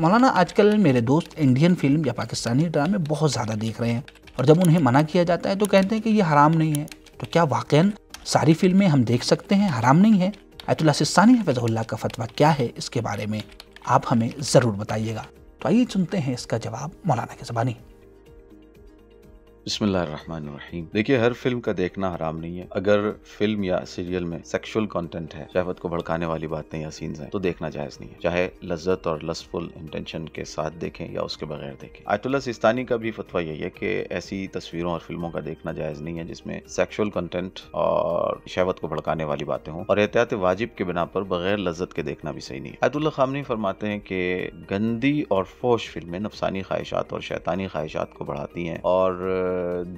मौलाना आजकल मेरे दोस्त इंडियन फिल्म या पाकिस्तानी ड्रामे बहुत ज़्यादा देख रहे हैं और जब उन्हें मना किया जाता है तो कहते हैं कि ये हराम नहीं है तो क्या वाक़ सारी फिल्में हम देख सकते हैं हराम नहीं है अतुल्ला सिस्तानी हफजल्ला का फतवा क्या है इसके बारे में आप हमें ज़रूर बताइएगा तो आइए सुनते हैं इसका जवाब मौलाना के ज़बानी बिस्मिल्लाहिर्रहमानिर्रहीम देखिए हर फिल्म का देखना हराम नहीं है अगर फिल्म या सीरियल में सेक्सुअल कंटेंट है शहवत को भड़काने वाली बातें या सीन्स हैं तो देखना जायज नहीं है चाहे लज्जत और लस्टफुल इंटेंशन के साथ देखें या उसके बगैर देखें आयतुल्ला सिस्तानी का भी फतवा यही है कि ऐसी तस्वीरों और फिल्मों का देखना जायज नहीं है जिसमें सेक्शुअल कंटेंट और शहवत को भड़काने वाली बातें हों और एहतियात वाजिब के बिना पर बगैर लज्जत के देखना भी सही नहीं है आयतुल्ला खामनी फरमाते हैं कि गंदी और फोश फिल्में नफसानी ख्वाहिशात और शैतानी ख्वाहिशात को बढ़ाती हैं और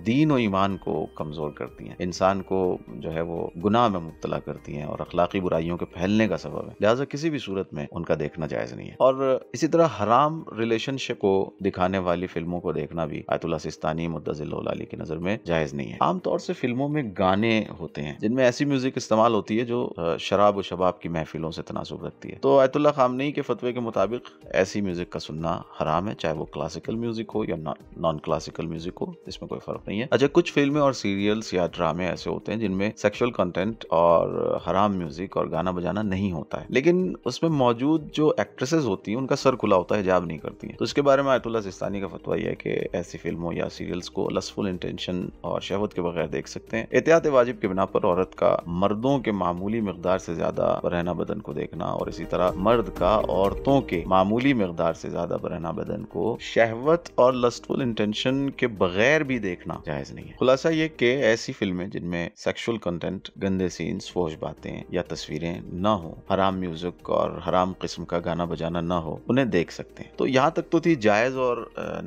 दीन और ईमान को कमज़ोर करती हैं इंसान को जो है वो गुनाह में मुबतला करती हैं और अखलाकी बुराइयों के फैलने का सबब है लिहाजा किसी भी सूरत में उनका देखना जायज़ नहीं है और इसी तरह हराम रिलेशनशिप को दिखाने वाली फिल्मों को देखना भी आयतुल्ला सिस्तानी मुद्दजिल्लाली की नज़र में जायज़ नहीं है आमतौर से फिल्मों में गाने होते हैं जिनमें ऐसी म्यूज़िक इस्तेमाल होती है जो शराब व शबाब की महफिलों से तनासब रखती है तो आयतुल्ला खामनी के फतवे के मुताबिक ऐसी म्यूज़िक का सुनना हराम है चाहे वो क्लासिकल म्यूज़िक हो या नॉन क्लासिकल म्यूज़िक हो इस इसमें कोई फर्क नहीं है अच्छा कुछ फिल्में और सीरियल्स या ड्रामे ऐसे होते हैं जिनमें सेक्सुअल कंटेंट और हराम म्यूजिक और गाना बजाना नहीं होता है लेकिन उसमें मौजूद जो एक्ट्रेसेस होती हैं उनका सर खुला होता है हिजाब नहीं करती हैं तो इसके बारे में आयतुल्ला सिस्तानी का फतवा यह है कि ऐसी फिल्मों या सीरियल्स को लसफुल इंटेंशन और शहवत के बगैर देख सकते हैं एहतियात वाजिब के बिना पर औरत का मर्दों के मामूली मकदार से ज्यादा बरहना बदन को देखना और इसी तरह मर्द का औरतों के मामूली मकदार से ज्यादा बरहना बदन को शहवत और लस्टफुल इंटेंशन के बगैर भी देखना जायज नहीं है खुलासा ये कि ऐसी फिल्में जिनमें सेक्सुअल कंटेंट गंदे सीन्स फोश बातें या तस्वीरें न हो हराम म्यूजिक और हराम किस्म का गाना बजाना न हो उन्हें देख सकते हैं तो यहाँ तक तो थी जायज और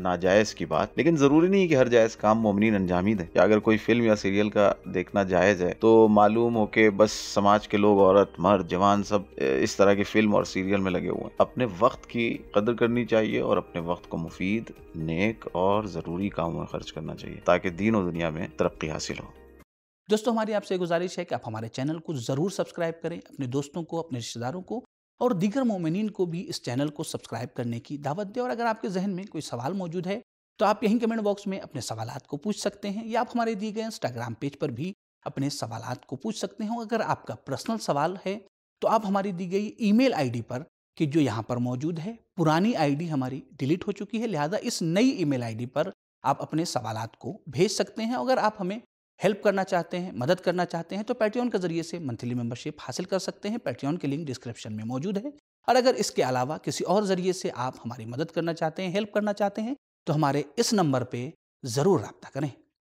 नाजायज की बात लेकिन जरूरी नहीं कि हर जायज काम मोमिन अंजाम ही दे अगर कोई फिल्म या सीरियल का देखना जायज है तो मालूम हो के बस समाज के लोग औरत मर जवान सब इस तरह की फिल्म और सीरियल में लगे हुए हैं अपने वक्त की कदर करनी चाहिए और अपने वक्त को मुफीद नेक और ज़रूरी कामों में खर्च करना होना चाहिए ताकि दिनों दुनिया में तरक्की हासिल हो दोस्तों हमारी आपसे गुजारिश है कि आप हमारे चैनल को ज़रूर सब्सक्राइब करें अपने दोस्तों को अपने रिश्तेदारों को और दीगर मोमिन को भी इस चैनल को सब्सक्राइब करने की दावत दें और अगर आपके जहन में कोई सवाल मौजूद है तो आप यहीं कमेंट बॉक्स में अपने सवाल को पूछ सकते हैं या आप हमारे दिए गए इंस्टाग्राम पेज पर भी अपने सवाल को पूछ सकते हैं अगर आपका पर्सनल सवाल है तो आप हमारी दी गई ईमेल आईडी पर कि जो यहाँ पर मौजूद है पुरानी आईडी हमारी डिलीट हो चुकी है लिहाजा इस नई ईमेल आईडी पर आप अपने सवाल को भेज सकते हैं अगर आप हमें हेल्प करना चाहते हैं मदद करना चाहते हैं तो पैट्रियन के जरिए से मंथली मेंबरशिप हासिल कर सकते हैं पैट्रियन के लिंक डिस्क्रिप्शन में मौजूद है और अगर इसके अलावा किसी और ज़रिए से आप हमारी मदद करना चाहते हैं हेल्प करना चाहते हैं तो हमारे इस नंबर पर ज़रूर रबता करें